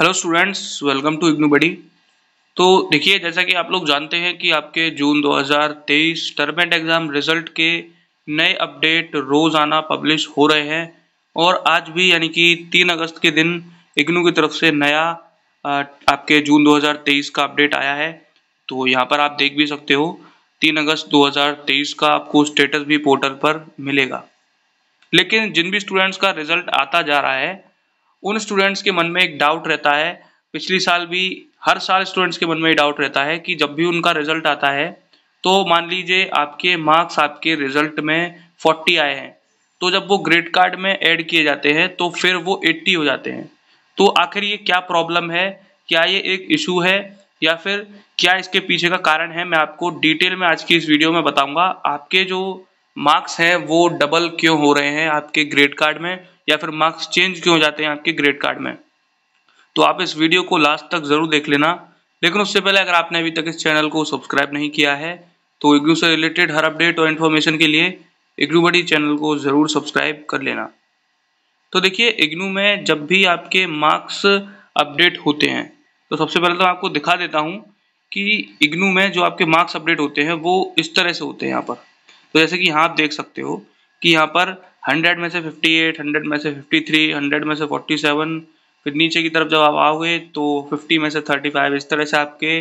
hello students welcome to IGNOU buddy तो देखिए जैसा कि आप लोग जानते हैं कि आपके June 2023 term end exam result के नए अपडेट रोज़ाना पब्लिश हो रहे हैं और आज भी यानी कि 3 अगस्त के दिन इग्नू की तरफ से नया आपके जून 2023 का अपडेट आया है तो यहाँ पर आप देख भी सकते हो 3 अगस्त 2023 का आपको स्टेटस भी पोर्टल पर मिलेगा लेकिन जिन भी स्टूडेंट्स का रिजल्ट आता जा रहा है उन स्टूडेंट्स के मन में एक डाउट रहता है पिछले साल भी हर साल स्टूडेंट्स के मन में डाउट रहता है कि जब भी उनका रिजल्ट आता है तो मान लीजिए आपके मार्क्स आपके रिजल्ट में फोर्टी आए हैं तो जब वो ग्रेड कार्ड में ऐड किए जाते हैं तो फिर वो एट्टी हो जाते हैं तो आखिर ये क्या प्रॉब्लम है क्या ये एक इशू है या फिर क्या इसके पीछे का कारण है मैं आपको डिटेल में आज की इस वीडियो में बताऊंगा आपके जो मार्क्स हैं वो डबल क्यों हो रहे हैं आपके ग्रेड कार्ड में या फिर मार्क्स चेंज क्यों हो जाते हैं आपके ग्रेड कार्ड में तो आप इस वीडियो को लास्ट तक जरूर देख लेना लेकिन उससे पहले अगर आपने अभी तक इस चैनल को सब्सक्राइब नहीं किया है तो इग्नू से रिलेटेड हर अपडेट और इन्फॉर्मेशन के लिए इग्नू बड़ी चैनल को ज़रूर सब्सक्राइब कर लेना तो देखिए इग्नू में जब भी आपके मार्क्स अपडेट होते हैं तो सबसे पहले तो आपको दिखा देता हूँ कि इग्नू में जो आपके मार्क्स अपडेट होते हैं वो इस तरह से होते हैं यहाँ पर तो जैसे कि यहाँ आप देख सकते हो कि यहाँ पर हंड्रेड में से फिफ्टी एट हंड्रेड में से फिफ्टी थ्री हंड्रेड में से फोर्टी सेवन फिर नीचे की तरफ जब आप आओगे तो फिफ्टी में से थर्टी फाइव इस तरह से आपके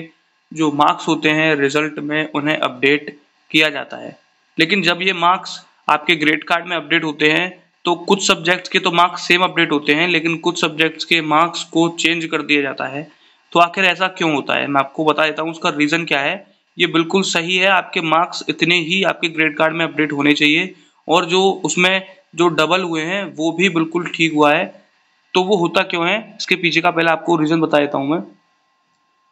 जो मार्क्स होते हैं रिजल्ट में उन्हें अपडेट किया जाता है लेकिन जब ये मार्क्स आपके ग्रेड कार्ड में अपडेट होते हैं तो कुछ सब्जेक्ट्स के तो मार्क्स सेम अपडेट होते हैं लेकिन कुछ सब्जेक्ट्स के मार्क्स को चेंज कर दिया जाता है तो आखिर ऐसा क्यों होता है मैं आपको बता देता हूँ उसका रीज़न क्या है ये बिल्कुल सही है आपके मार्क्स इतने ही आपके ग्रेड कार्ड में अपडेट होने चाहिए और जो उसमें जो डबल हुए हैं वो भी बिल्कुल ठीक हुआ है तो वो होता क्यों है इसके पीछे का पहले आपको रीज़न बता देता हूं मैं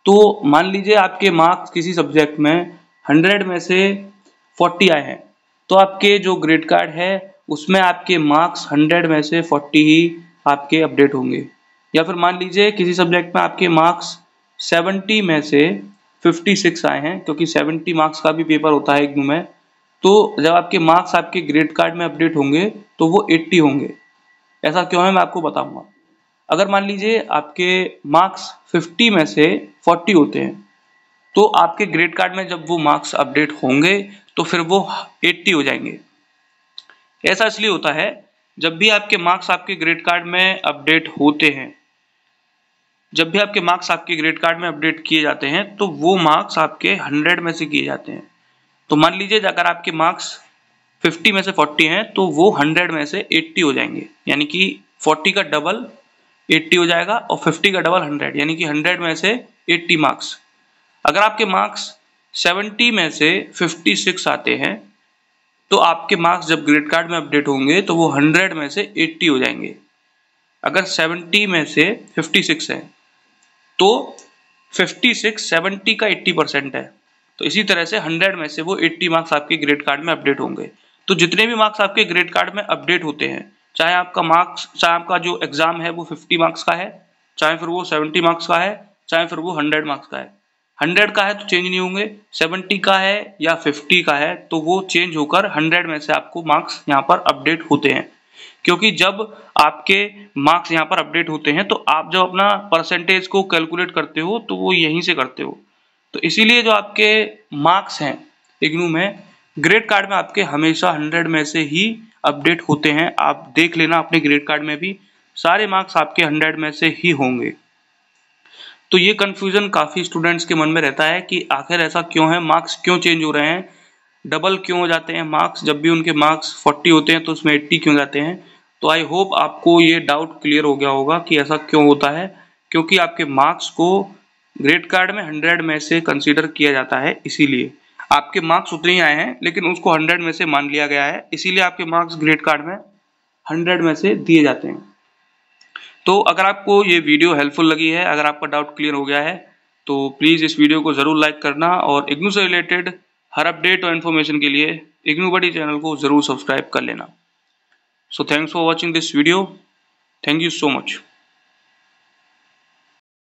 तो मान लीजिए आपके मार्क्स किसी सब्जेक्ट में हंड्रेड में से फोर्टी आए हैं तो आपके जो ग्रेड कार्ड है उसमें आपके मार्क्स हंड्रेड में से फोर्टी ही आपके अपडेट होंगे या फिर मान लीजिए किसी सब्जेक्ट में आपके मार्क्स सेवेंटी में से फिफ्टी सिक्स आए हैं क्योंकि सेवेंटी मार्क्स का भी पेपर होता है एक में तो जब आपके मार्क्स आपके ग्रेड कार्ड में अपडेट होंगे तो वो 80 होंगे ऐसा क्यों है मैं आपको बताऊंगा अगर मान लीजिए आपके मार्क्स 50 में से 40 होते हैं तो आपके ग्रेड कार्ड में जब वो मार्क्स अपडेट होंगे तो फिर वो 80 हो जाएंगे ऐसा इसलिए होता है जब भी आपके मार्क्स आपके ग्रेड कार्ड में अपडेट होते हैं जब भी आपके मार्क्स आपके ग्रेड कार्ड में अपडेट किए जाते हैं तो वो मार्क्स आपके हंड्रेड में से किए जाते हैं तो मान लीजिए अगर आपके मार्क्स 50 में से 40 हैं तो वो 100 में से 80 हो जाएंगे यानी कि 40 का डबल 80 हो जाएगा और 50 का डबल 100 यानी कि 100 में से 80 मार्क्स अगर आपके मार्क्स 70 में से 56 आते हैं तो आपके मार्क्स जब ग्रेड कार्ड में अपडेट होंगे तो वो 100 में से 80 हो जाएंगे अगर 70 में से 56 तो है तो 56 70 का 80 परसेंट है तो इसी तरह से 100 में से वो 80 मार्क्स आपके ग्रेड कार्ड में अपडेट होंगे तो जितने भी मार्क्स आपके ग्रेड कार्ड में अपडेट होते हैं चाहे आपका मार्क्स चाहे आपका जो एग्जाम है वो 50 मार्क्स का है चाहे फिर वो 70 मार्क्स का है चाहे फिर वो 100 मार्क्स का है 100 का है तो चेंज नहीं होंगे 70 का है या 50 का है तो वो चेंज होकर 100 में से आपको मार्क्स यहाँ पर अपडेट होते हैं क्योंकि जब आपके मार्क्स यहाँ पर अपडेट होते हैं तो आप जब अपना परसेंटेज को कैलकुलेट करते हो तो वो यहीं से करते हो तो इसीलिए जो आपके मार्क्स हैं इग्नू में ग्रेड कार्ड में आपके हमेशा हंड्रेड में से ही अपडेट होते हैं आप देख लेना अपने ग्रेड कार्ड में भी सारे मार्क्स आपके हंड्रेड में से ही होंगे तो ये कन्फ्यूज़न काफ़ी स्टूडेंट्स के मन में रहता है कि आखिर ऐसा क्यों है मार्क्स क्यों चेंज हो रहे हैं डबल क्यों हो जाते हैं मार्क्स जब भी उनके मार्क्स फोर्टी होते हैं तो उसमें एट्टी क्यों जाते हैं तो आई होप आपको ये डाउट क्लियर हो गया होगा कि ऐसा क्यों होता है क्योंकि आपके मार्क्स को ग्रेड कार्ड में हंड्रेड में से कंसीडर किया जाता है इसीलिए आपके मार्क्स उतने ही आए हैं लेकिन उसको हंड्रेड में से मान लिया गया है इसीलिए आपके मार्क्स ग्रेड कार्ड में हंड्रेड में से दिए जाते हैं तो अगर आपको ये वीडियो हेल्पफुल लगी है अगर आपका डाउट क्लियर हो गया है तो प्लीज़ इस वीडियो को ज़रूर लाइक करना और इग्नू से रिलेटेड हर अपडेट और इन्फॉर्मेशन के लिए इग्नू बड़ी चैनल को ज़रूर सब्सक्राइब कर लेना so thanks for watching this video thank you so much